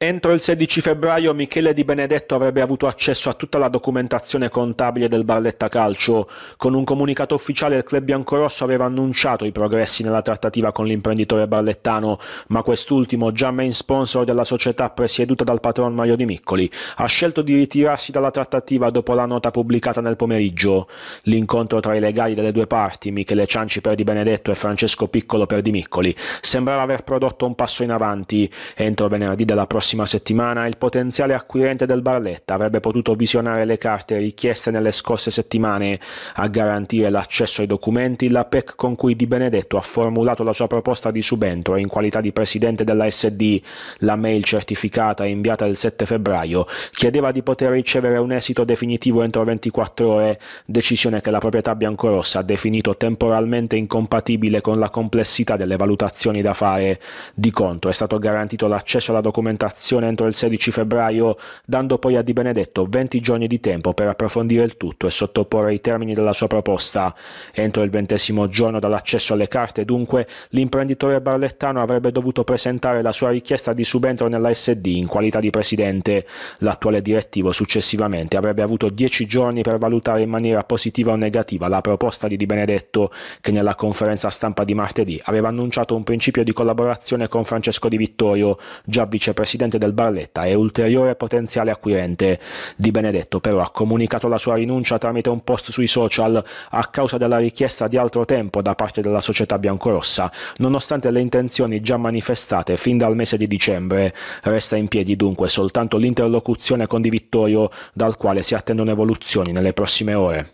Entro il 16 febbraio Michele Di Benedetto avrebbe avuto accesso a tutta la documentazione contabile del Barletta Calcio. Con un comunicato ufficiale il club biancorosso aveva annunciato i progressi nella trattativa con l'imprenditore barlettano, ma quest'ultimo, già main sponsor della società presieduta dal patron Mario Di Miccoli, ha scelto di ritirarsi dalla trattativa dopo la nota pubblicata nel pomeriggio. L'incontro tra i legali delle due parti, Michele Cianci per Di Benedetto e Francesco Piccolo per Di Miccoli, sembrava aver prodotto un passo in avanti. Entro venerdì della prossima prossima settimana il potenziale acquirente del Barletta avrebbe potuto visionare le carte richieste nelle scorse settimane. A garantire l'accesso ai documenti la PEC con cui Di Benedetto ha formulato la sua proposta di subentro in qualità di presidente della SD. La mail certificata inviata il 7 febbraio chiedeva di poter ricevere un esito definitivo entro 24 ore, decisione che la proprietà biancorossa ha definito temporalmente incompatibile con la complessità delle valutazioni da fare. Di conto è stato garantito l'accesso alla documentazione dichiarazione entro il 16 febbraio, dando poi a Di Benedetto 20 giorni di tempo per approfondire il tutto e sottoporre i termini della sua proposta. Entro il ventesimo giorno dall'accesso alle carte, dunque, l'imprenditore barlettano avrebbe dovuto presentare la sua richiesta di subentro nella SD in qualità di presidente. L'attuale direttivo successivamente avrebbe avuto 10 giorni per valutare in maniera positiva o negativa la proposta di Di Benedetto, che nella conferenza stampa di martedì aveva annunciato un principio di collaborazione con Francesco Di Vittorio, già vicepresidente presidente del Barletta e ulteriore potenziale acquirente di Benedetto, però ha comunicato la sua rinuncia tramite un post sui social a causa della richiesta di altro tempo da parte della società biancorossa, nonostante le intenzioni già manifestate fin dal mese di dicembre. Resta in piedi dunque soltanto l'interlocuzione con Di Vittorio, dal quale si attendono evoluzioni nelle prossime ore.